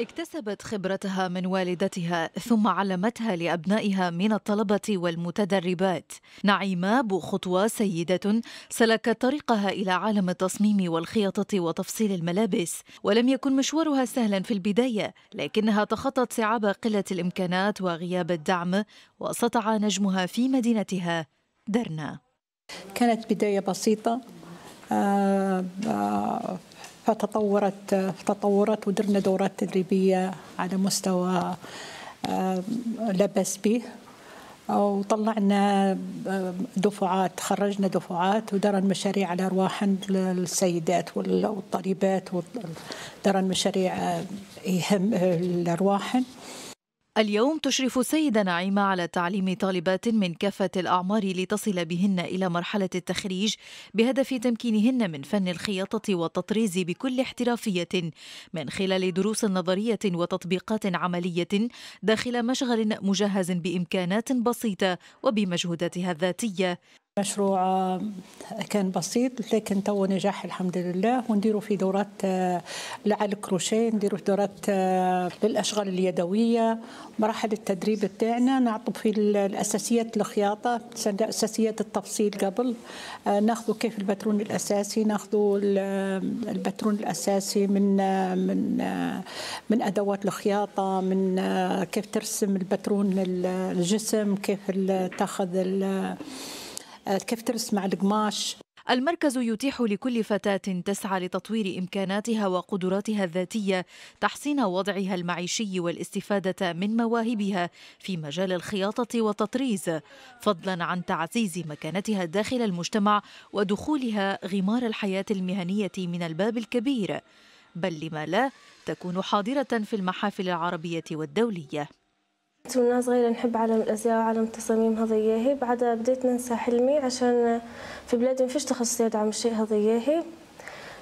اكتسبت خبرتها من والدتها ثم علمتها لابنائها من الطلبه والمتدربات نعيمه بخطوة سيده سلكت طريقها الى عالم التصميم والخياطه وتفصيل الملابس ولم يكن مشوارها سهلا في البدايه لكنها تخطت صعاب قله الامكانات وغياب الدعم وسطع نجمها في مدينتها درنا كانت بدايه بسيطه آه، فتطورت تطورت ودرنا دورات تدريبيه على مستوى لبس به وطلعنا دفعات خرجنا دفعات ودرن مشاريع على ارواح السيدات والطالبات ودرن مشاريع يهم الارواحن آه، اليوم تشرف السيدة نعيمة على تعليم طالبات من كافة الأعمار لتصل بهن إلى مرحلة التخريج بهدف تمكينهن من فن الخياطة والتطريز بكل احترافية من خلال دروس نظرية وتطبيقات عملية داخل مشغل مجهز بإمكانات بسيطة وبمجهوداتها الذاتية مشروع آه، كان بسيط لكن تو نجاح الحمد لله ونديروا فيه دورات آه، على الكروشيه نديروا دورات آه، للاشغال اليدويه مراحل التدريب بتاعنا نعطوا في الاساسيات الخياطه اساسيات التفصيل قبل ناخذوا كيف البترون الاساسي ناخذوا البترون الاساسي من من من ادوات الخياطه من كيف ترسم البترون الجسم كيف تاخذ آه، كيف ترسم مع القماش المركز يتيح لكل فتاة تسعى لتطوير إمكاناتها وقدراتها الذاتية تحسين وضعها المعيشي والاستفادة من مواهبها في مجال الخياطة والتطريز فضلا عن تعزيز مكانتها داخل المجتمع ودخولها غمار الحياة المهنية من الباب الكبير بل لما لا تكون حاضرة في المحافل العربية والدولية وانا صغيرة نحب عالم الأزياء وعالم التصاميم هذياهي بعدها بديت ننسى حلمي عشان في بلادي مفيش تخصص يدعم الشيء هذياهي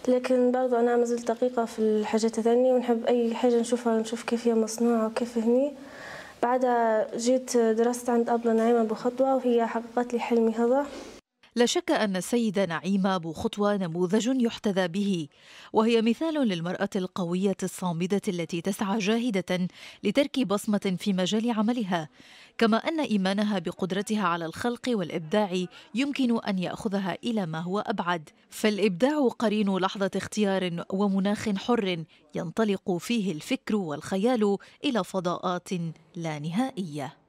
لكن برضو أنا ما زلت دقيقة في الحاجات الثانية ونحب أي حاجة نشوفها نشوف كيف هي مصنوعة وكيف هني بعدها جيت درست عند أبلة نعيمة بخطوة وهي حققت لي حلمي هذا لا شك أن السيدة نعيمة أبو خطوة نموذج يحتذى به وهي مثال للمرأة القوية الصامدة التي تسعى جاهدة لترك بصمة في مجال عملها كما أن إيمانها بقدرتها على الخلق والإبداع يمكن أن يأخذها إلى ما هو أبعد فالإبداع قرين لحظة اختيار ومناخ حر ينطلق فيه الفكر والخيال إلى فضاءات لا نهائية